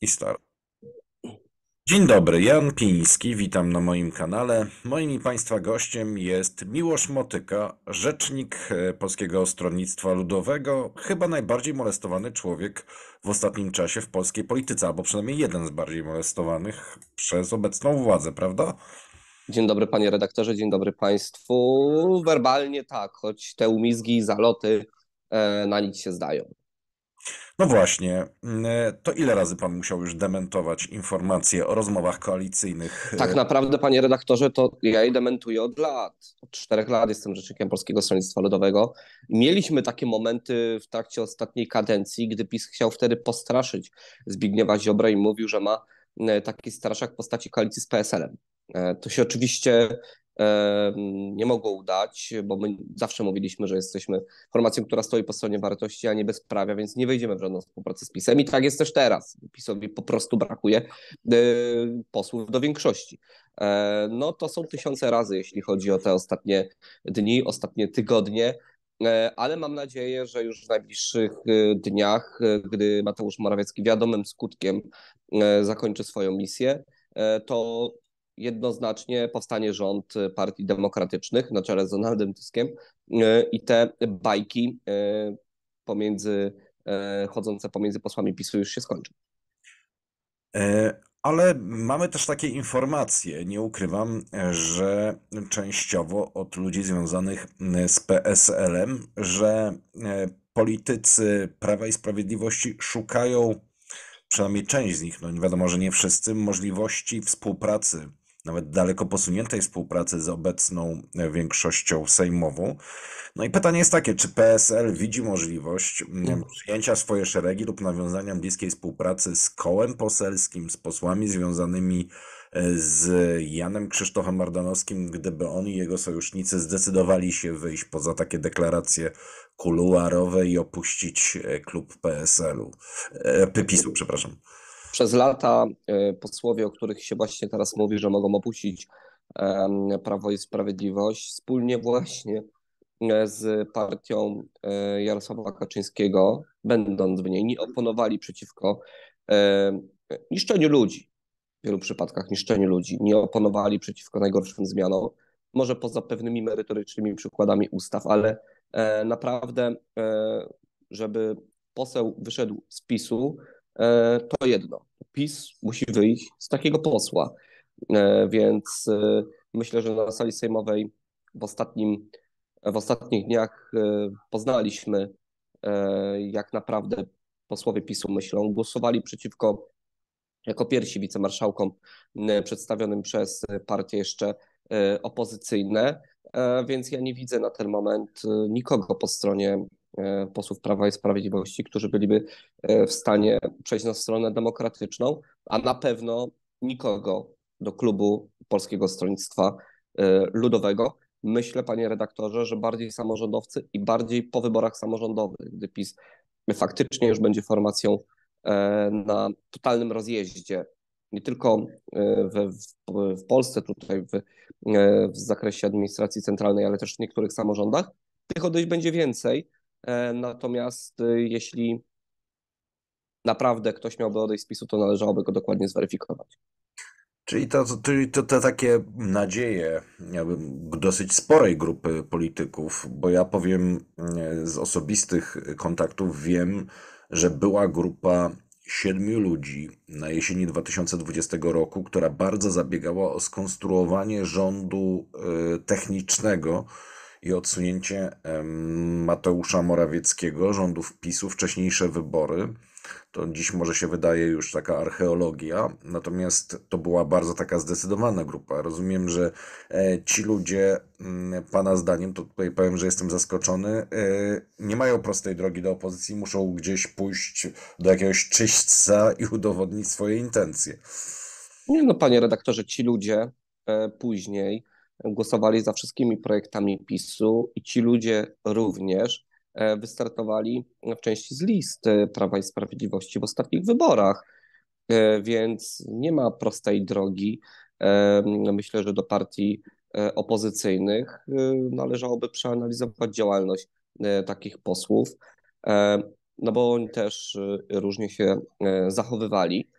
i start. Dzień dobry, Jan Piński, witam na moim kanale. Moim i Państwa gościem jest Miłosz Motyka, rzecznik e, Polskiego Stronnictwa Ludowego, chyba najbardziej molestowany człowiek w ostatnim czasie w polskiej polityce, albo przynajmniej jeden z bardziej molestowanych przez obecną władzę, prawda? Dzień dobry panie redaktorze, dzień dobry państwu. Werbalnie tak, choć te umizgi i zaloty e, na nic się zdają. No właśnie, mm, e, to ile razy pan musiał już dementować informacje o rozmowach koalicyjnych? E, tak naprawdę, panie redaktorze, to ja je dementuję od lat. Od czterech lat jestem rzecznikiem Polskiego Stronnictwa Ludowego. Mieliśmy takie momenty w trakcie ostatniej kadencji, gdy PiS chciał wtedy postraszyć Zbigniewa Ziobra i mówił, że ma e, taki straszak w postaci koalicji z PSL-em. To się oczywiście nie mogło udać, bo my zawsze mówiliśmy, że jesteśmy formacją, która stoi po stronie wartości, a nie bezprawia, więc nie wejdziemy w żadną współpracę z PiSem. I tak jest też teraz. PiSowi po prostu brakuje y, posłów do większości. E, no to są tysiące razy, jeśli chodzi o te ostatnie dni, ostatnie tygodnie e, ale mam nadzieję, że już w najbliższych y, dniach, y, gdy Mateusz Morawiecki wiadomym skutkiem e, zakończy swoją misję, to jednoznacznie powstanie rząd y, partii demokratycznych na czele z Donaldem Tuskiem y, i te bajki y, pomiędzy, chodzące pomiędzy posłami PiSu już się skończą. E, ale mamy też takie informacje, nie ukrywam, że częściowo od ludzi związanych z PSL-em, że politycy Prawa i Sprawiedliwości szukają, przynajmniej część z nich, no nie wiadomo, że nie wszyscy, możliwości współpracy nawet daleko posuniętej współpracy z obecną większością sejmową. No i pytanie jest takie, czy PSL widzi możliwość mm, mhm. przyjęcia swoje szeregi lub nawiązania bliskiej współpracy z kołem poselskim, z posłami związanymi e, z Janem Krzysztofem Mardanowskim, gdyby on i jego sojusznicy zdecydowali się wyjść poza takie deklaracje kuluarowe i opuścić e, klub PSL-u, e, PiSu, przepraszam. Przez lata y, posłowie, o których się właśnie teraz mówi, że mogą opuścić Prawo i Sprawiedliwość, wspólnie właśnie e, z partią e, Jarosława Kaczyńskiego, będąc w niej, oponowali przeciwko e, niszczeniu ludzi, w wielu przypadkach niszczeniu ludzi, nie oponowali przeciwko najgorszym zmianom, może poza pewnymi merytorycznymi przykładami ustaw, ale naprawdę, żeby poseł wyszedł z PiSu, E, to jedno. PiS musi wyjść z takiego posła. E, więc e, myślę, że na sali sejmowej w, ostatnim, w ostatnich dniach poznaliśmy, jak naprawdę posłowie PiSu myślą. Głosowali przeciwko, jako pierwsi wicemarszałkom przedstawionym przez partie jeszcze opozycyjne, więc ja nie widzę na ten moment nikogo po stronie E, posłów Prawa i Sprawiedliwości, którzy byliby e, w stanie przejść na stronę demokratyczną, a na pewno nikogo do klubu Polskiego Stronnictwa e, Ludowego. Myślę, panie redaktorze, że bardziej samorządowcy i bardziej po wyborach samorządowych, gdy PiS faktycznie już będzie formacją na totalnym rozjeździe, nie tylko w, w, w Polsce, tutaj w, w zakresie administracji centralnej, ale też w niektórych samorządach, tych odejść będzie więcej E, natomiast y, jeśli naprawdę ktoś miałby odejść z PiSu, to należałoby go dokładnie zweryfikować. Czyli to, to, to te takie nadzieje dosyć sporej grupy polityków, bo ja powiem e, z osobistych kontaktów wiem, że była grupa siedmiu ludzi na jesieni 2020 roku, która bardzo zabiegała o skonstruowanie rządu e, technicznego, i odsunięcie Mateusza Morawieckiego, rządów PiSu, wcześniejsze wybory. To dziś może się wydaje już taka archeologia, natomiast to była bardzo taka zdecydowana grupa. Rozumiem, że e, ci ludzie, mm, Pana zdaniem, to tutaj powiem, że jestem zaskoczony, e, nie mają prostej drogi do opozycji, muszą gdzieś pójść do jakiegoś czyśćca i udowodnić swoje intencje. Nie no, panie redaktorze, ci ludzie e, później głosowali za wszystkimi projektami PiSu i ci ludzie również e, wystartowali w części z list e, Prawa i Sprawiedliwości w ostatnich wyborach. E, więc nie ma prostej drogi. No, myślę, że do partii opozycyjnych należałoby przeanalizować działalność takich posłów, no bo oni też różnie się zachowywali,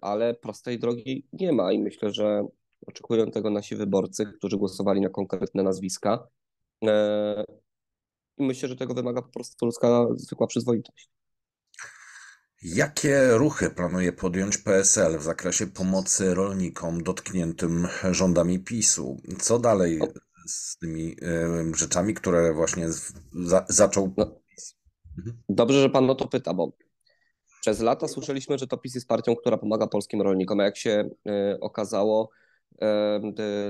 ale prostej drogi nie ma i myślę, że Oczekują tego nasi wyborcy, którzy głosowali na konkretne nazwiska. E, I myślę, że tego wymaga po prostu ludzka zwykła przyzwoitość. Jakie ruchy planuje podjąć PSL w zakresie pomocy rolnikom dotkniętym rządami PiSu? Co dalej z tymi rzeczami, które właśnie za, zaczął no. Mhm. Dobrze, że pan o to pyta, bo przez lata słyszeliśmy, że to PiS jest partią, która pomaga polskim rolnikom, a jak się e, okazało,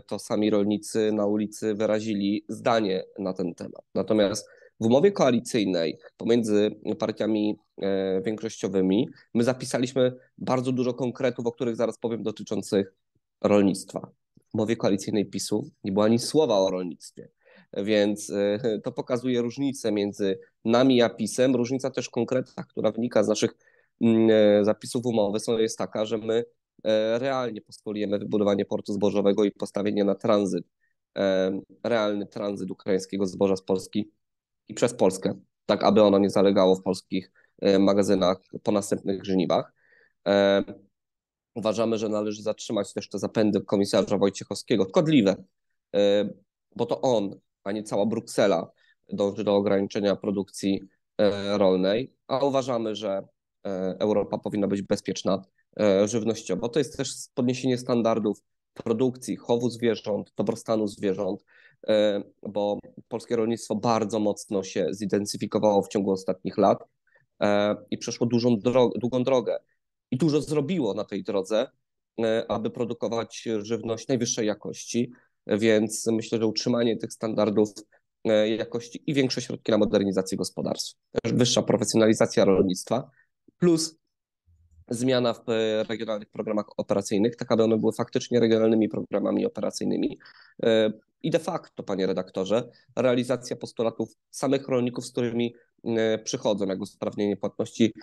to sami rolnicy na ulicy wyrazili zdanie na ten temat. Natomiast w umowie koalicyjnej pomiędzy partiami e, większościowymi my zapisaliśmy bardzo dużo konkretów, o których zaraz powiem, dotyczących rolnictwa. W umowie koalicyjnej PiSu nie było ani słowa o rolnictwie. Więc e, to pokazuje różnicę między nami a PiSem. Różnica też konkretna, która wynika z naszych mm, e, zapisów umowy, jest taka, że my E, realnie postulujemy wybudowanie portu zbożowego i postawienie na tranzyt, e, realny tranzyt ukraińskiego zboża z Polski i przez Polskę, tak aby ono nie zalegało w polskich e, magazynach po następnych żniwach. Uważamy, że należy zatrzymać też te zapędy komisarza Wojciechowskiego, szkodliwe, bo to on, a nie cała Bruksela dąży do ograniczenia produkcji rolnej, a uważamy, że Europa powinna być bezpieczna E, żywnościowo. To jest też podniesienie standardów produkcji, chowu zwierząt, dobrostanu zwierząt, e, bo polskie rolnictwo bardzo mocno się zidentyfikowało w ciągu ostatnich lat e, i przeszło dużą długą drogę. I dużo zrobiło na tej drodze, aby produkować żywność najwyższej jakości, więc myślę, że utrzymanie tych standardów jakości i większe środki na modernizację gospodarstw, też wyższa profesjonalizacja rolnictwa, plus zmiana w e, regionalnych programach operacyjnych, tak aby one były faktycznie regionalnymi programami operacyjnymi. E, I de facto, panie redaktorze, realizacja postulatów samych rolników, z którymi e, przychodzą, jak usprawnienie płatności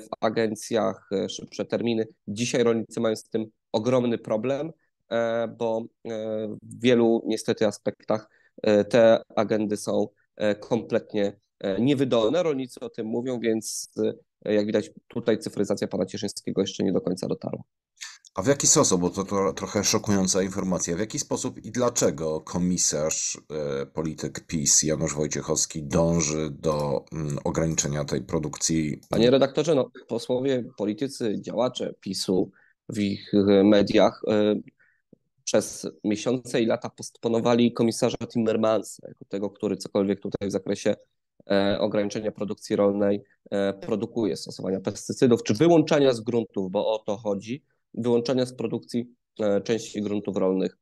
w agencjach, szybsze terminy. Dzisiaj rolnicy mają z tym ogromny problem, bo w wielu niestety aspektach te agendy są kompletnie E, niewydolne. Rolnicy o tym mówią, więc e, jak widać tutaj cyfryzacja pana Cieszyńskiego jeszcze nie do końca dotarła. A w jaki sposób, bo to, to trochę szokująca informacja, w jaki sposób i dlaczego komisarz e, polityk PiS Janusz Wojciechowski dąży do mm, ograniczenia tej produkcji? Panie redaktorze, no, posłowie, politycy, działacze PiSu w ich mediach przez miesiące i lata postponowali komisarza Timmermansa, jako tego, który cokolwiek tutaj w zakresie E, ograniczenia produkcji rolnej e, produkuje stosowania pestycydów, czy wyłączania z gruntów, bo o to chodzi, wyłączania z produkcji e, części gruntów rolnych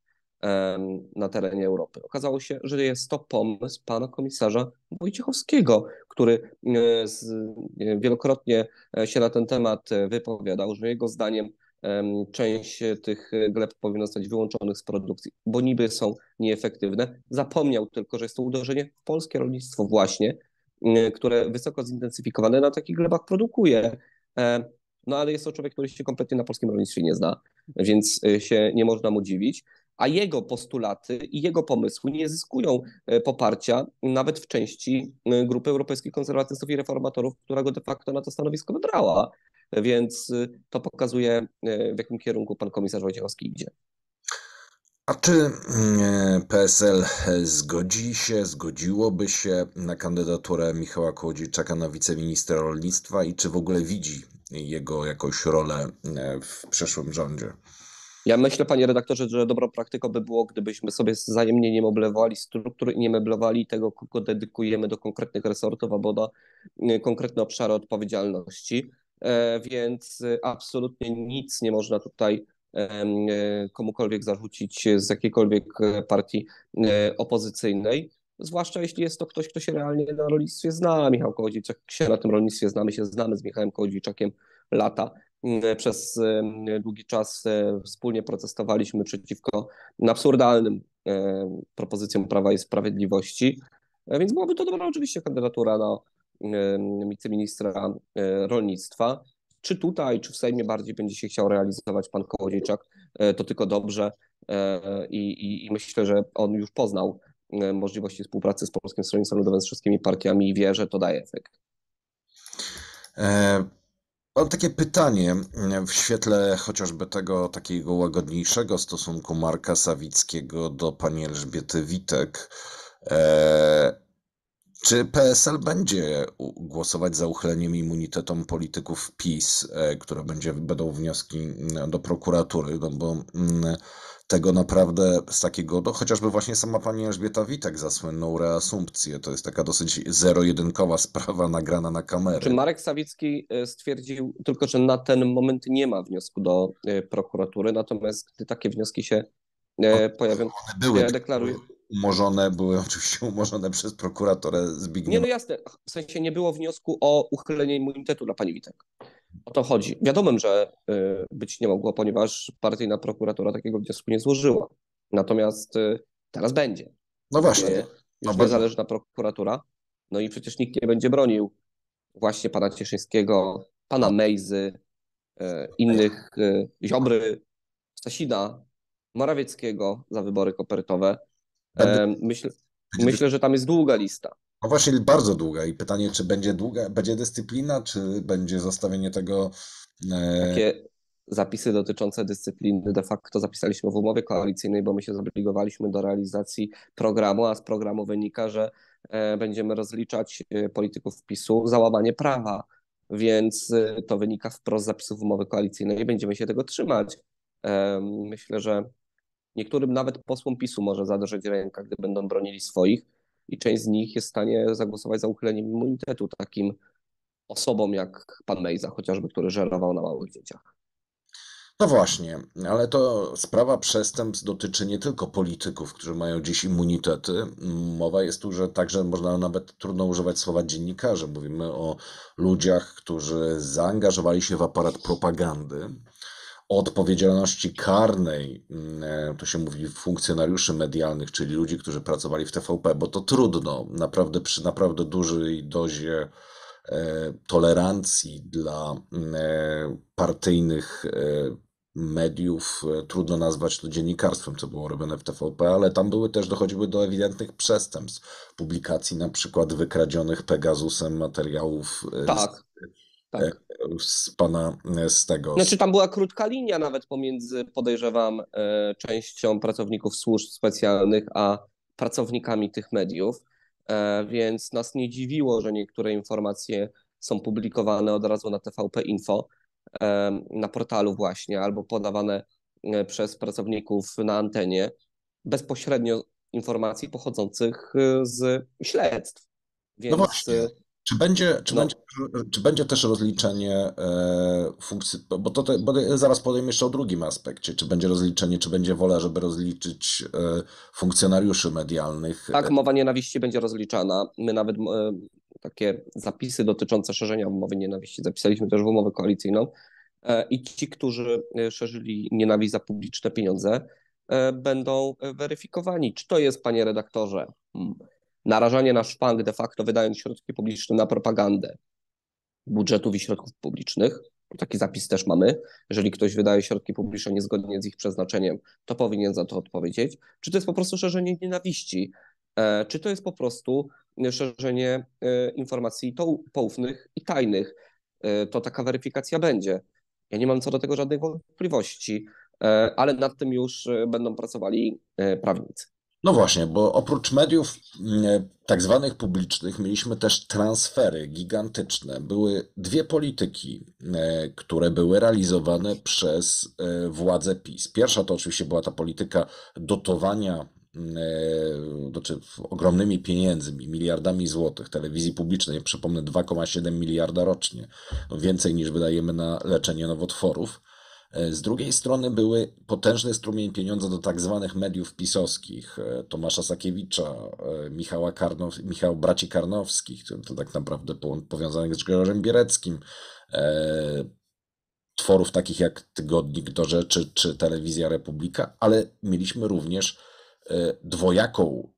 na terenie Europy. Okazało się, że jest to pomysł pana komisarza Wojciechowskiego, który wielokrotnie się na ten temat wypowiadał, że jego zdaniem część tych gleb powinno zostać wyłączonych z produkcji, bo niby są nieefektywne. Zapomniał tylko, że jest to uderzenie w polskie rolnictwo właśnie, Y, które wysoko zintensyfikowane na takich glebach produkuje. E, no ale jest to człowiek, który się kompletnie na polskim rolnictwie nie zna, więc y, się nie można mu dziwić. A jego postulaty i jego pomysły nie zyskują y, poparcia nawet w części grupy europejskich konserwatystów i reformatorów, która go de facto na to stanowisko wybrała. Więc to pokazuje, w jakim kierunku pan komisarz Wojciechowski idzie. A czy mm, e, PSL e, zgodzi się, zgodziłoby się na kandydaturę Michała Kołodziejczaka na wiceministra rolnictwa i czy w ogóle widzi jego jakąś rolę e, w przyszłym rządzie? Ja myślę, panie redaktorze, że dobrą praktyką by było, gdybyśmy sobie wzajemnie nie meblowali struktur i nie meblowali tego, kogo dedykujemy do konkretnych resortów albo do konkretne obszary odpowiedzialności. Więc absolutnie nic nie można tutaj E, komukolwiek zarzucić z jakiejkolwiek e, partii e, opozycyjnej. Zwłaszcza jeśli jest to ktoś, kto się realnie na rolnictwie zna. Michał Kołodziejczak się na tym rolnictwie znamy, się znamy z Michałem Kołodziejczakiem lata. Przez długi czas wspólnie protestowaliśmy przeciwko absurdalnym propozycjom Prawa i Sprawiedliwości, więc byłaby to dobra oczywiście kandydatura na wiceministra rolnictwa. Czy tutaj, czy w Sejmie bardziej będzie się chciał realizować pan Kołodziejczak, e, to tylko dobrze e, i, i, i myślę, że on już poznał e, możliwości współpracy z Polskim Stronnictwem Ludowym, z wszystkimi partiami i wie, że to daje efekt. E, mam takie pytanie w świetle chociażby tego takiego łagodniejszego stosunku Marka Sawickiego do pani Elżbiety Witek. E, czy PSL będzie głosować za uchyleniem immunitetom polityków PiS, e, które będzie, będą wnioski mm, do prokuratury? No bo mm, tego naprawdę z takiego, no chociażby właśnie sama pani Elżbieta Witek za słynną reasumpcję, to jest taka dosyć zero-jedynkowa sprawa nagrana na kamerę. Czy Marek Sawicki e, stwierdził tylko, że na ten moment nie ma wniosku do e, prokuratury, natomiast gdy takie wnioski się no, pojawią, one były, ja deklaruję umorzone, były oczywiście umorzone przez prokuratorę Zbigniewa. Nie, no jasne, w sensie nie było wniosku o uchylenie immunitetu dla pani Witek. O to chodzi. Wiadomo, że y, być nie mogło, ponieważ partyjna prokuratura takiego wniosku nie złożyła. Natomiast y, teraz będzie. No właśnie. No już no niezależna prokuratura. No i przecież nikt nie będzie bronił właśnie pana Cieszyńskiego, pana Mejzy, y, innych Ziobry, Sasina, Morawieckiego za wybory kopertowe. Tak, e, tak. Myśl, myślę, że tam jest długa lista. No właśnie, bardzo długa i pytanie, czy będzie długa, będzie dyscyplina, czy będzie zostawienie tego... E, Takie zapisy dotyczące dyscypliny de facto zapisaliśmy w umowie koalicyjnej, bo my się zobligowaliśmy do realizacji programu, a z programu wynika, że e, będziemy rozliczać polityków PiSu za łamanie prawa, więc to wynika wprost z zapisów umowy koalicyjnej i będziemy się tego trzymać. Myślę, że Niektórym nawet posłom PiSu może zadrżeć ręka, gdy będą bronili swoich i część z nich jest w stanie zagłosować za uchyleniem immunitetu takim osobom jak pan Mejza chociażby, który żerował na małych dzieciach. No właśnie, ale to sprawa przestępstw dotyczy nie tylko polityków, którzy mają dziś immunitety. Mowa jest tu, że także można nawet trudno używać słowa dziennikarze. Mówimy o ludziach, którzy zaangażowali się w aparat propagandy, odpowiedzialności karnej, mm, e, to się mówi funkcjonariuszy medialnych, czyli ludzi, którzy pracowali w TVP, bo to trudno, naprawdę przy naprawdę dużej dozie e, tolerancji dla mm, e, partyjnych mediów, trudno nazwać to dziennikarstwem, co było robione w TVP, ale tam były też, dochodziły do ewidentnych przestępstw, publikacji na przykład wykradzionych Pegasusem materiałów tak. z tak. z pana e, z tego. Znaczy tam była krótka linia nawet pomiędzy, podejrzewam, e, częścią pracowników służb specjalnych, a pracownikami tych mediów, e, więc nas nie dziwiło, że niektóre informacje są publikowane od razu na TVP Info, na portalu właśnie, albo podawane przez pracowników na antenie, bezpośrednio informacji pochodzących z śledztw. No więc no czy będzie, czy, no. będzie, czy będzie też rozliczenie e, funkcji, bo, to, te, bo zaraz podejmę jeszcze o drugim aspekcie, czy będzie rozliczenie, czy będzie wola, żeby rozliczyć e, funkcjonariuszy medialnych? Tak, mowa nienawiści będzie rozliczana. My nawet e, takie zapisy dotyczące szerzenia mowy nienawiści zapisaliśmy też w umowę koalicyjną i ci, którzy szerzyli nienawiść za publiczne pieniądze, będą weryfikowani. Czy to jest, panie redaktorze, narażanie na szwank de facto wydając środki publiczne na propagandę budżetów i środków publicznych, taki zapis też mamy, jeżeli ktoś wydaje środki publiczne niezgodnie z ich przeznaczeniem, to powinien za to odpowiedzieć. Czy to jest po prostu szerzenie nienawiści, e, czy to jest po prostu szerzenie e, informacji poufnych i tajnych, e, to taka weryfikacja będzie. Ja nie mam co do tego żadnych wątpliwości, ale nad tym już będą pracowali prawnicy. No właśnie, bo oprócz mediów mm, e, tak zwanych publicznych mieliśmy też transfery gigantyczne. Były dwie polityki, e, które były realizowane przez e, władze PiS. Pierwsza to oczywiście była ta polityka dotowania mm, znaczy ogromnymi pieniędzmi, miliardami złotych telewizji publicznej, przypomnę 2,7 miliarda rocznie, no, więcej niż wydajemy na leczenie nowotworów. E, z drugiej strony były potężny strumień pieniądza do tak zwanych mediów pisowskich, e, Tomasza Sakiewicza, e, Michała Karnow, Michał Braci Karnowskich, to tak naprawdę powiązanych z Grzegorzem Biereckim, tworów takich jak Tygodnik do Rzeczy czy Telewizja Republika, ale mieliśmy również dwojaką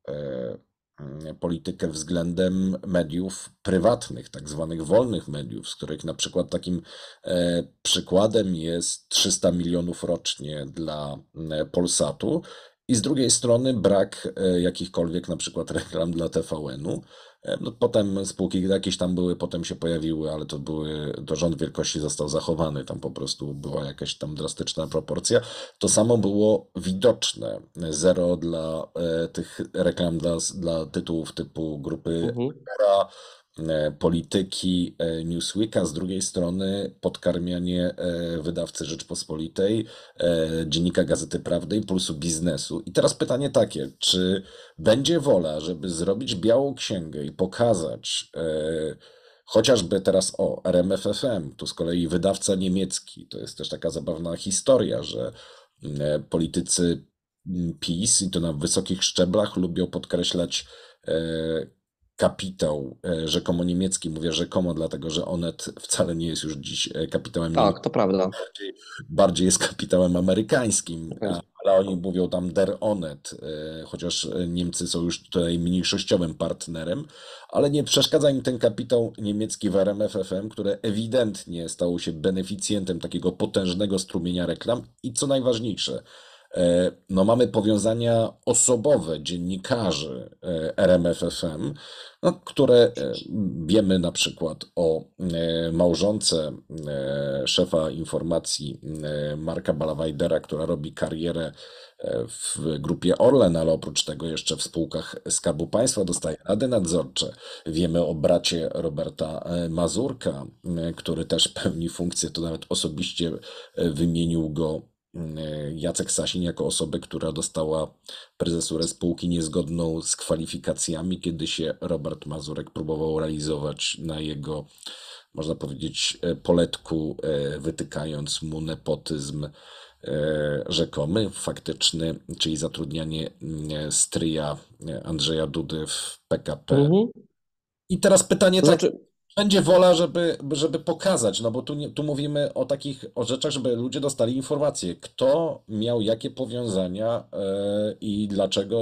Mm, politykę względem mediów prywatnych, tak zwanych wolnych mediów, z których na przykład takim e, przykładem jest 300 milionów rocznie dla mm, Polsatu i z drugiej strony brak e, jakichkolwiek na przykład reklam dla TVN-u, E, no, potem spółki jakieś tam były, potem się pojawiły, ale to były, to rząd wielkości został zachowany, tam po prostu była jakaś tam drastyczna proporcja. To samo było widoczne. Zero dla e, tych reklam dla, dla tytułów typu grupy mhm. E, polityki e, Newsweeka, z drugiej strony podkarmianie e, wydawcy Rzeczpospolitej, dziennika Gazety Prawdy i Pulsu Biznesu. I teraz pytanie takie, czy będzie wola, żeby zrobić białą księgę i pokazać chociażby teraz o RMFFM, tu z kolei wydawca niemiecki, to jest też taka zabawna historia, że politycy mm, PiS i to na wysokich szczeblach lubią podkreślać kapitał e, rzekomo niemiecki. Mówię rzekomo, dlatego że Onet wcale nie jest już dziś e, kapitałem tak, niemieckim. Tak, to prawda. Bardziej, bardziej jest kapitałem amerykańskim, tak ale oni mówią tam der Onet, e, chociaż Niemcy są już tutaj mniejszościowym partnerem, ale nie przeszkadza im ten kapitał niemiecki w RMFFM, które ewidentnie stało się beneficjentem takiego potężnego strumienia reklam i co najważniejsze, E, no, mamy powiązania osobowe dziennikarzy e, RMFFM, no, które e, wiemy na przykład o małżonce szefa informacji Marka Balawajdera, która robi karierę w grupie Orlen, ale oprócz tego jeszcze w spółkach Skarbu Państwa dostaje rady nadzorcze. Wiemy o bracie Roberta Mazurka, który też pełni funkcję, to nawet osobiście wymienił go Mm, e, Jacek Sasin jako osobę, która dostała prezesurę spółki niezgodną z kwalifikacjami, kiedy się Robert Mazurek próbował realizować na jego, można powiedzieć, e, poletku, e, wytykając mu nepotyzm rzekomy, faktyczny, czyli zatrudnianie mm, stryja Andrzeja Dudy w PKP. Mhm. I teraz pytanie to tak, znaczy... takie będzie wola, żeby, żeby pokazać, no bo tu, tu mówimy o takich o rzeczach, żeby ludzie dostali informacje, kto miał jakie powiązania e, i dlaczego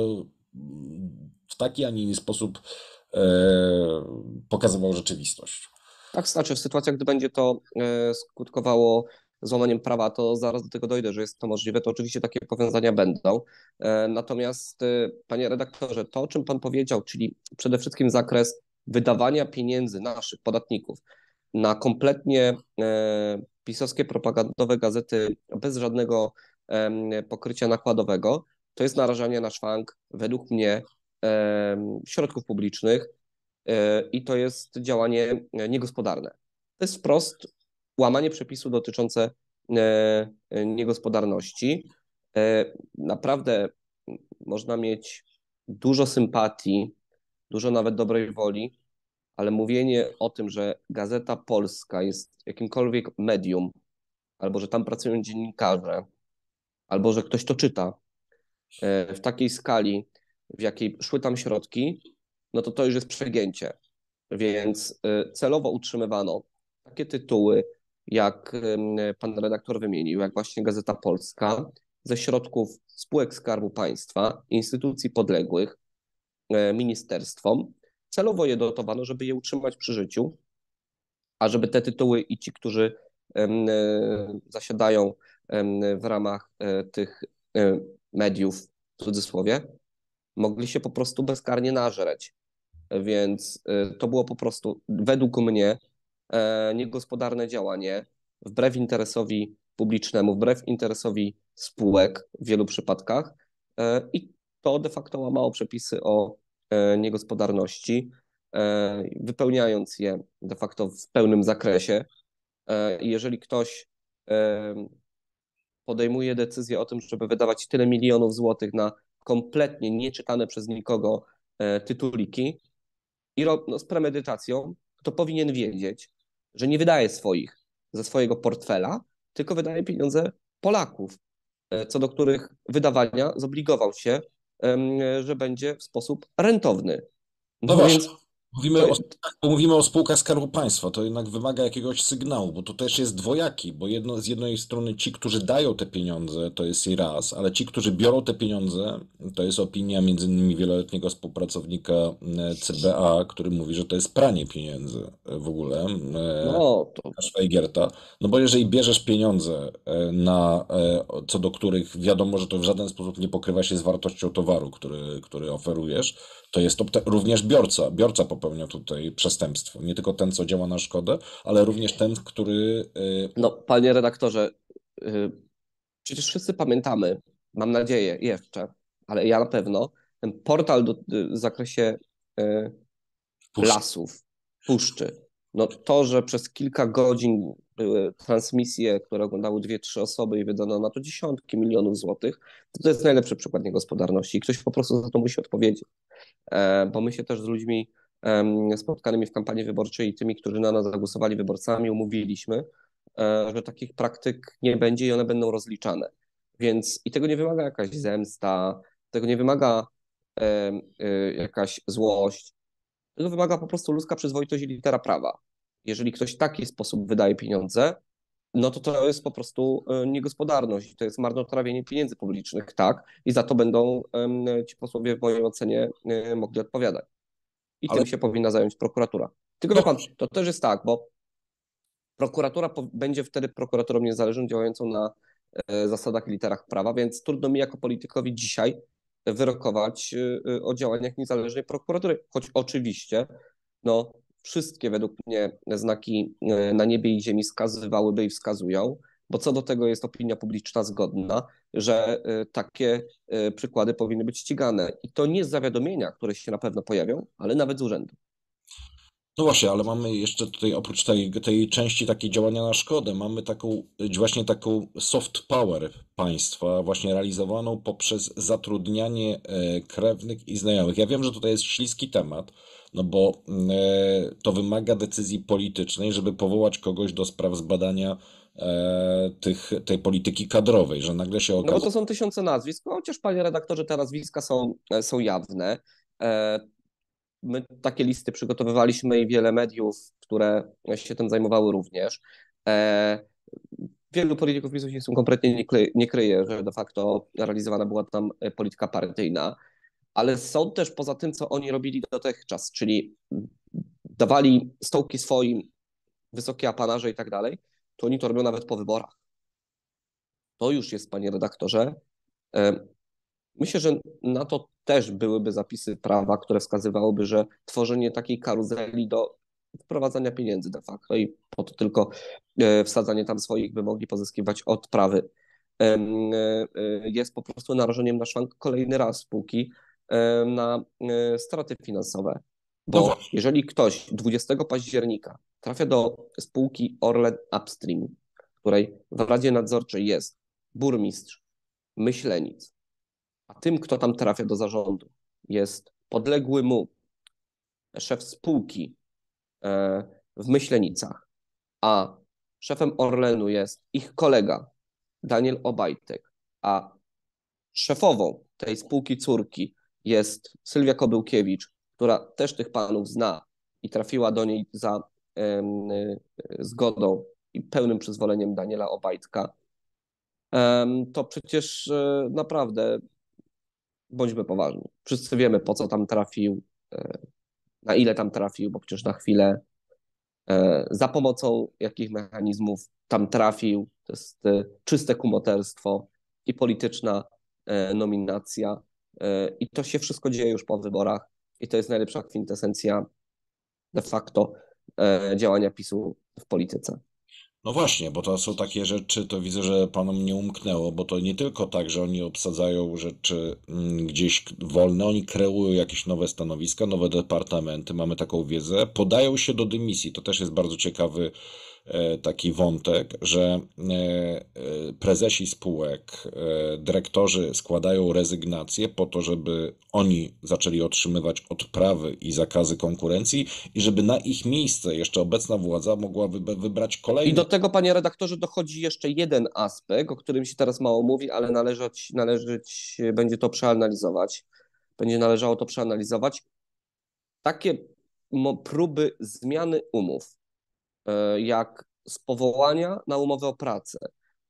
w taki, a nie inny sposób e, pokazywał rzeczywistość. Tak, znaczy w sytuacjach, gdy będzie to e, skutkowało złamaniem prawa, to zaraz do tego dojdę, że jest to możliwe, to oczywiście takie powiązania będą. Natomiast, panie redaktorze, to o czym pan powiedział, czyli przede wszystkim zakres wydawania pieniędzy naszych podatników na kompletnie e, pisowskie propagandowe gazety bez żadnego pokrycia nakładowego, to jest narażanie na szwank, według mnie, e, środków publicznych e, i to jest działanie niegospodarne. To jest wprost łamanie przepisu dotyczące niegospodarności. Naprawdę można mieć dużo sympatii dużo nawet dobrej woli, ale mówienie o tym, że Gazeta Polska jest jakimkolwiek medium, albo że tam pracują dziennikarze, albo że ktoś to czyta e, w takiej skali, w jakiej szły tam środki, no to to już jest przegięcie. Więc e, celowo utrzymywano takie tytuły, jak pan redaktor wymienił, jak właśnie Gazeta Polska, ze środków spółek Skarbu Państwa, instytucji podległych, E, ministerstwom. Celowo je dotowano, żeby je utrzymać przy życiu, a żeby te tytuły i ci, którzy e, zasiadają w ramach e, tych mediów, w cudzysłowie, mogli się po prostu bezkarnie nażreć. Więc to było po prostu, według mnie, niegospodarne działanie wbrew interesowi publicznemu, wbrew interesowi spółek w wielu przypadkach. I to de facto łamało przepisy o E, niegospodarności, e, wypełniając je de facto w pełnym zakresie. E, jeżeli ktoś podejmuje decyzję o tym, żeby wydawać tyle milionów złotych na kompletnie nieczytane przez nikogo tytuliki i no, z premedytacją, to powinien wiedzieć, że nie wydaje swoich ze swojego portfela, tylko wydaje pieniądze Polaków, co do których wydawania zobligował się że będzie w sposób rentowny. No, no właśnie. Więc Mówimy o, mówimy o spółkach Skarbu Państwa, to jednak wymaga jakiegoś sygnału, bo to też jest dwojaki, bo jedno, z jednej strony ci, którzy dają te pieniądze, to jest i raz, ale ci, którzy biorą te pieniądze, to jest opinia między innymi wieloletniego współpracownika e, CBA, który mówi, że to jest pranie pieniędzy e, w ogóle, e, no, to... Szwajgierta, no bo jeżeli bierzesz pieniądze, na, co do których wiadomo, że to w żaden sposób nie pokrywa się z wartością towaru, który, który oferujesz, to jest to również biorca. Biorca popełnia tutaj przestępstwo. Nie tylko ten, co działa na szkodę, ale również ten, który. Y, no, panie redaktorze, y, przecież wszyscy pamiętamy, mam nadzieję jeszcze, ale ja na pewno, ten portal do, y, w zakresie lasów, puszczy. No to, że przez kilka godzin były transmisje, które oglądały dwie, trzy osoby i wydano na to dziesiątki milionów złotych, to, to jest najlepszy przykład niegospodarności i ktoś po prostu za to musi odpowiedzieć. E, bo my się też z ludźmi spotkanymi w kampanii wyborczej i tymi, którzy na nas zagłosowali wyborcami, umówiliśmy, e, że takich praktyk nie będzie i one będą rozliczane. Więc i tego nie wymaga jakaś zemsta, tego nie wymaga y, jakaś złość, tego wymaga po prostu ludzka przyzwoitość i litera prawa. Jeżeli ktoś w taki sposób wydaje pieniądze, no to to jest po prostu e, niegospodarność, to jest marnotrawienie pieniędzy publicznych, tak, i za to będą ci posłowie w mojej ocenie e, mogli odpowiadać. I Ale... tym się powinna zająć prokuratura. Tylko no. pan, to też jest tak, bo prokuratura będzie wtedy prokuraturą niezależną, działającą na e, zasadach i literach prawa, więc trudno mi jako politykowi dzisiaj wyrokować o działaniach niezależnej prokuratury, choć oczywiście no, wszystkie według mnie znaki e, na niebie i ziemi wskazywałyby i wskazują, bo co do tego jest opinia publiczna zgodna, że e, takie e, przykłady powinny być ścigane. I to nie z zawiadomienia, które się na pewno pojawią, ale nawet z urzędu. No właśnie, ale mamy jeszcze tutaj oprócz tej, tej części takiej działania na szkodę, mamy taką właśnie taką soft power państwa, właśnie realizowaną poprzez zatrudnianie krewnych i znajomych. Ja wiem, że tutaj jest śliski temat, no bo mm, e, to wymaga decyzji politycznej, żeby powołać kogoś do spraw zbadania e, tych, tej polityki kadrowej, że nagle się okazuje... No bo to są tysiące nazwisk, chociaż panie redaktorze te nazwiska są, e, są jawne. My takie listy przygotowywaliśmy i wiele mediów, które się tym zajmowały również. Wielu polityków PiSu się z tym kompletnie nie, nie kryje, że de facto realizowana była tam polityka partyjna ale są też poza tym, co oni robili dotychczas, czyli dawali stołki swoim, wysokie apanarze i tak dalej, to oni to robią nawet po wyborach. To już jest, panie redaktorze. E, myślę, że na to też byłyby zapisy prawa, które wskazywałoby, że tworzenie takiej karuzeli do wprowadzania pieniędzy de facto i po to tylko e, wsadzanie tam swoich, by mogli pozyskiwać odprawy, e, jest po prostu narażeniem na szwank kolejny raz spółki, E, na e, straty finansowe. Bo jeżeli ktoś 20 października trafia do spółki Orlen Upstream, której w Radzie Nadzorczej jest burmistrz Myślenic, a tym, kto tam trafia do zarządu, jest podległy mu szef spółki e, w Myślenicach, a szefem Orlenu jest ich kolega Daniel Obajtek, a szefową tej spółki córki jest Sylwia Kobyłkiewicz, która też tych panów zna i trafiła do niej za e, zgodą i pełnym przyzwoleniem Daniela Obajtka, to przecież e, naprawdę bądźmy poważni. Wszyscy wiemy, po co tam trafił, e, na ile tam trafił, bo przecież na chwilę za pomocą jakich mechanizmów tam trafił. To jest czyste kumoterstwo i polityczna nominacja. E, I to się wszystko dzieje już po wyborach i to jest najlepsza kwintesencja de facto e, działania PiSu w polityce. No właśnie, bo to są takie rzeczy, to widzę, że panom nie umknęło, bo to nie tylko tak, że oni obsadzają rzeczy mm, gdzieś wolne, oni kreują jakieś nowe stanowiska, nowe departamenty, mamy taką wiedzę, podają się do dymisji. To też jest bardzo ciekawy E, taki wątek, że e, e, prezesi spółek, dyrektorzy składają rezygnacje po to, żeby oni zaczęli otrzymywać odprawy i zakazy konkurencji i żeby na ich miejsce jeszcze obecna władza mogła wybrać kolejne. I do tego, panie redaktorze, dochodzi jeszcze jeden aspekt, o którym się teraz mało mówi, ale należeć, należeć będzie to przeanalizować. Będzie należało to przeanalizować. Takie próby zmiany umów E, jak z powołania na umowę o pracę,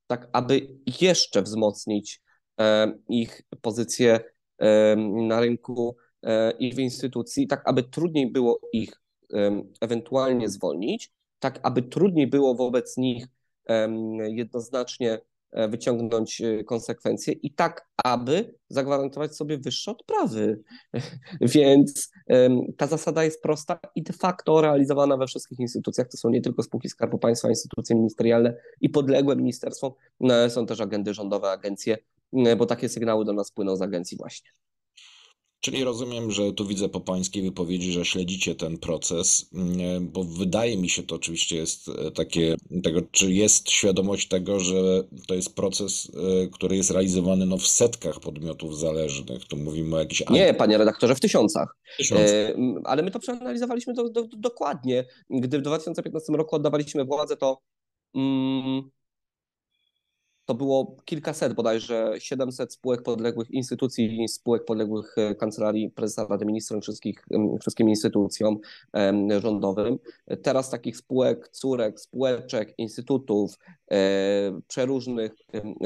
tak aby jeszcze wzmocnić e, ich pozycję e, na rynku i w instytucji, tak aby trudniej było ich ewentualnie zwolnić, tak aby trudniej było wobec nich jednoznacznie E, wyciągnąć e, konsekwencje i tak, aby zagwarantować sobie wyższe odprawy. Więc ta zasada jest prosta i de facto realizowana we wszystkich instytucjach. To są nie tylko spółki Skarbu Państwa, instytucje ministerialne i podległe ministerstwom, no, są też agendy rządowe, agencje, bo takie sygnały do nas płyną z agencji właśnie. Czyli rozumiem, że tu widzę po pańskiej wypowiedzi, że śledzicie ten proces, mm, e, bo wydaje mi się to oczywiście jest e, takie, tego, czy jest świadomość tego, że to jest proces, e, który jest realizowany no, w setkach podmiotów zależnych. Tu mówimy o jakichś. Nie, panie redaktorze, w tysiącach. tysiącach. Ale my to przeanalizowaliśmy do, do, dokładnie. Gdy w 2015 roku oddawaliśmy władzę, to. Mm, to było kilkaset bodajże 700 spółek podległych instytucji, spółek podległych e, Kancelarii Prezesa Rady Ministrów, wszystkich, wszystkim instytucjom rządowym. Teraz takich spółek, córek, spółeczek, instytutów, e, przeróżnych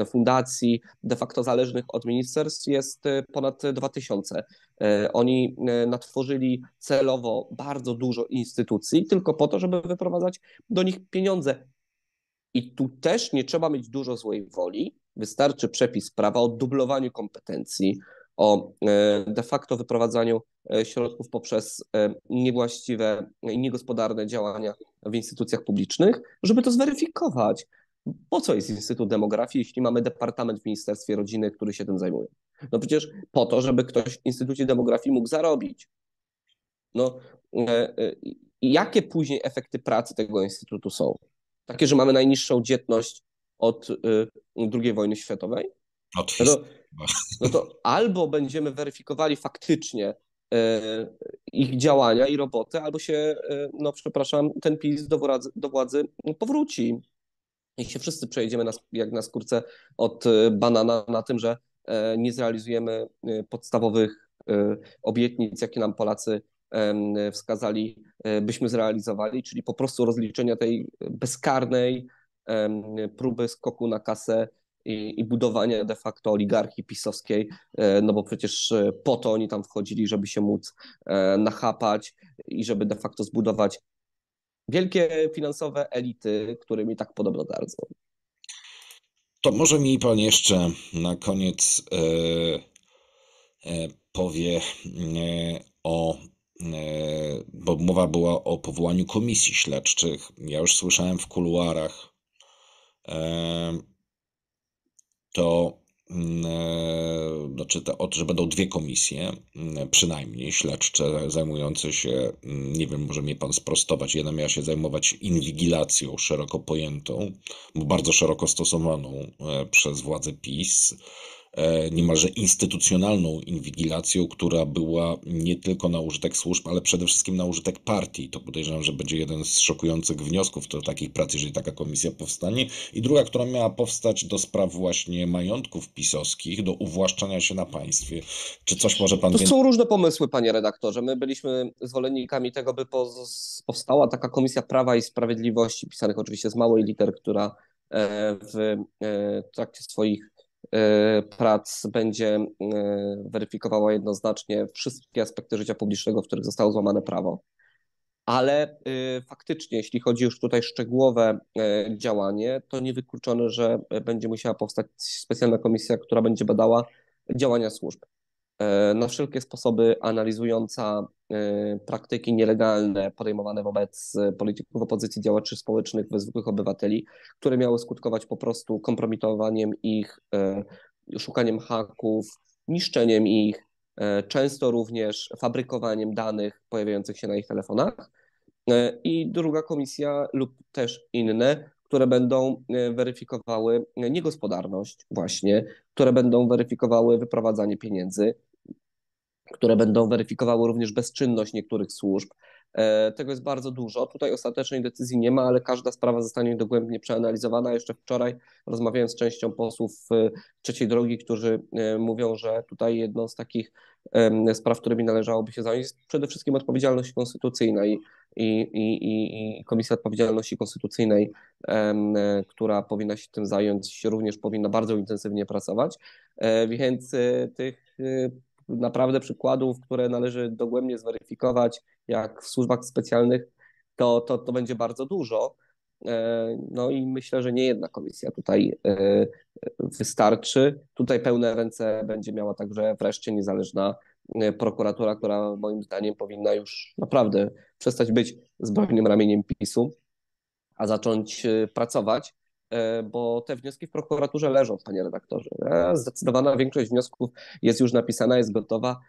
fundacji, de facto zależnych od ministerstw jest e, ponad 2000. Oni natworzyli celowo bardzo dużo instytucji tylko po to, żeby wyprowadzać do nich pieniądze i tu też nie trzeba mieć dużo złej woli. Wystarczy przepis prawa o dublowaniu kompetencji, o e, de facto wyprowadzaniu e, środków poprzez e, niewłaściwe i niegospodarne działania w instytucjach publicznych, żeby to zweryfikować. Po co jest Instytut Demografii, jeśli mamy departament w Ministerstwie Rodziny, który się tym zajmuje? No przecież po to, żeby ktoś w Instytucie Demografii mógł zarobić. No, jakie później efekty pracy tego instytutu są? Takie, że mamy najniższą dzietność od y, II wojny światowej? no, to, no to albo będziemy weryfikowali faktycznie y, ich działania i roboty, albo się, y, no przepraszam, ten PiS do władzy, do władzy powróci. I się wszyscy przejdziemy na, jak na skórce od banana na tym, że nie zrealizujemy podstawowych obietnic, jakie nam Polacy wskazali, e, byśmy zrealizowali, czyli po prostu rozliczenia tej bezkarnej próby skoku na kasę i, i, budowania de facto oligarchii pisowskiej, e, no bo przecież e, po to oni tam wchodzili, żeby się móc nachapać i żeby de facto zbudować wielkie finansowe elity, którymi tak podobno gardzą. To może mi pan jeszcze na koniec powie o bo mowa była o powołaniu komisji śledczych. Ja już słyszałem w kuluarach, to mm, e, znaczy to, że będą dwie komisje, mm, przynajmniej śledcze zajmujące się, mm, nie wiem, może mnie pan sprostować, jedna miała się zajmować inwigilacją szeroko pojętą, bardzo szeroko stosowaną e, przez władze PiS, E, niemalże instytucjonalną inwigilacją, która była nie tylko na użytek służb, ale przede wszystkim na użytek partii. To podejrzewam, że będzie jeden z szokujących wniosków do takich prac, jeżeli taka komisja powstanie. I druga, która miała powstać do spraw właśnie majątków pisowskich, do uwłaszczania się na państwie. Czy coś może pan... To są różne pomysły, panie redaktorze. My byliśmy zwolennikami tego, by powstała taka komisja Prawa i Sprawiedliwości, pisanych oczywiście z małej liter, która e, w e, trakcie swoich E, prac będzie e, weryfikowała jednoznacznie wszystkie aspekty życia publicznego, w których zostało złamane prawo. Ale e, faktycznie, jeśli chodzi już tutaj szczegółowe działanie, to niewykluczone, że będzie musiała powstać specjalna komisja, która będzie badała działania służb. E, na wszelkie sposoby analizująca e, praktyki nielegalne podejmowane wobec e, polityków opozycji, działaczy społecznych, zwykłych obywateli, które miały skutkować po prostu kompromitowaniem ich, szukaniem haków, niszczeniem ich, często również fabrykowaniem danych pojawiających się na ich telefonach. I druga komisja lub też inne, które będą weryfikowały niegospodarność właśnie, które będą weryfikowały wyprowadzanie pieniędzy, które będą weryfikowały również bezczynność niektórych służb. E, tego jest bardzo dużo. Tutaj ostatecznej decyzji nie ma, ale każda sprawa zostanie dogłębnie przeanalizowana. Jeszcze wczoraj rozmawiałem z częścią posłów e, trzeciej drogi, którzy e, mówią, że tutaj jedną z takich spraw, którymi należałoby się zająć, jest przede wszystkim odpowiedzialność konstytucyjna i, i, i, i Komisja Odpowiedzialności Konstytucyjnej, która powinna się tym zająć, również powinna bardzo intensywnie pracować. Więc tych naprawdę przykładów, które należy dogłębnie zweryfikować, jak w służbach specjalnych, to, to, to będzie bardzo dużo. E, no i myślę, że nie jedna komisja tutaj e, wystarczy. Tutaj pełne ręce będzie miała także wreszcie niezależna e, prokuratura, która moim zdaniem powinna już naprawdę przestać być zbrojnym ramieniem PiSu, a zacząć pracować. E, bo te wnioski w prokuraturze leżą, panie redaktorze. Zdecydowana większość wniosków jest już napisana, jest gotowa,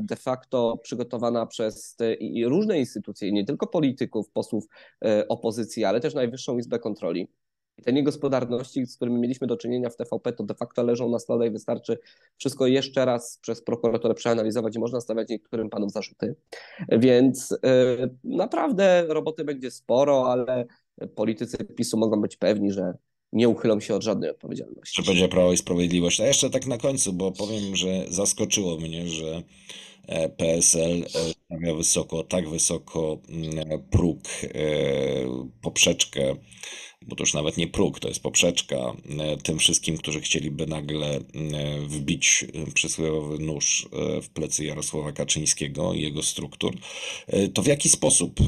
de facto przygotowana przez różne instytucje, nie tylko polityków, posłów e, opozycji, ale też Najwyższą Izbę Kontroli. te niegospodarności, z którymi mieliśmy do czynienia w TVP, to de facto leżą na stole i wystarczy wszystko jeszcze raz przez prokuraturę przeanalizować i można stawiać niektórym panom zarzuty. Więc y, naprawdę roboty będzie sporo, ale politycy PiSu mogą być pewni, że nie uchylą się od żadnej odpowiedzialności. Czy będzie Prawo i Sprawiedliwość? A jeszcze tak na końcu, bo powiem, że zaskoczyło mnie, że e, PSL e, stawia wysoko, tak wysoko mm, próg, e, poprzeczkę bo to już nawet nie próg, to jest poprzeczka e, tym wszystkim, którzy chcieliby nagle e, wbić e, przysłowiowy nóż w plecy Jarosława Kaczyńskiego i jego struktur, to w jaki sposób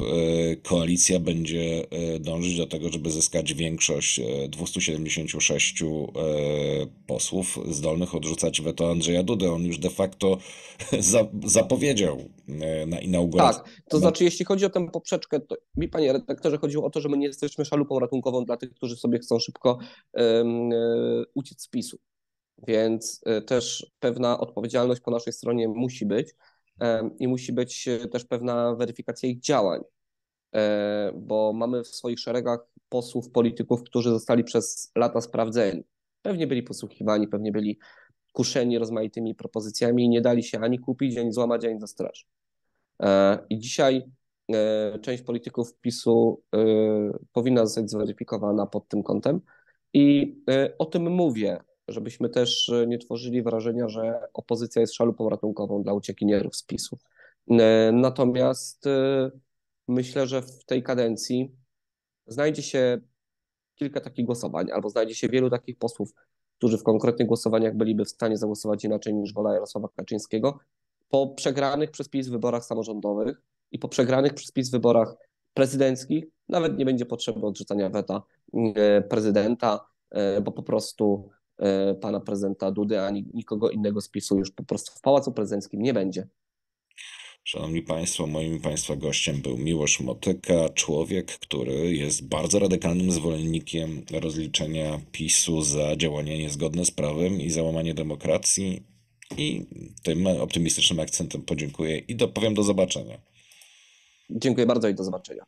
koalicja będzie dążyć do tego, żeby zyskać większość 276 posłów zdolnych odrzucać weto Andrzeja Dudę? On już de facto zapowiedział na inaugurację. Tak, to znaczy jeśli chodzi o tę poprzeczkę, to mi panie redaktorze chodziło o to, że my nie jesteśmy szalupą ratunkową dla tych, którzy sobie chcą szybko e, uciec z PiSu. Więc e, też pewna odpowiedzialność po naszej stronie musi być i musi być e, też pewna weryfikacja ich działań, bo mamy w swoich szeregach posłów, polityków, którzy zostali przez lata sprawdzeni. Pewnie byli posłuchiwani, pewnie byli kuszeni rozmaitymi propozycjami i nie dali się ani kupić, ani złamać, ani zastraszyć. I dzisiaj E, część polityków PiSu e, powinna zostać zweryfikowana pod tym kątem. I e, o tym mówię, żebyśmy też nie tworzyli wrażenia, że opozycja jest szalupą ratunkową dla uciekinierów z PiSu. Natomiast myślę, że w tej kadencji znajdzie się kilka takich głosowań, albo znajdzie się wielu takich posłów, którzy w konkretnych głosowaniach byliby w stanie zagłosować inaczej niż wola Jarosława Kaczyńskiego po przegranych przez PiS wyborach samorządowych, i po przegranych przez PiS wyborach prezydenckich nawet nie będzie potrzeby odrzucania weta e, prezydenta, e, bo po prostu e, pana prezydenta Dudy ani nikogo innego z PiSu już po prostu w Pałacu Prezydenckim nie będzie. Szanowni Państwo, moim Państwa gościem był Miłosz Motyka, człowiek, który jest bardzo radykalnym zwolennikiem rozliczenia PiSu za działania niezgodne z prawem i załamanie demokracji. I tym optymistycznym akcentem podziękuję i dopowiem do zobaczenia. Dziękuję bardzo i do zobaczenia.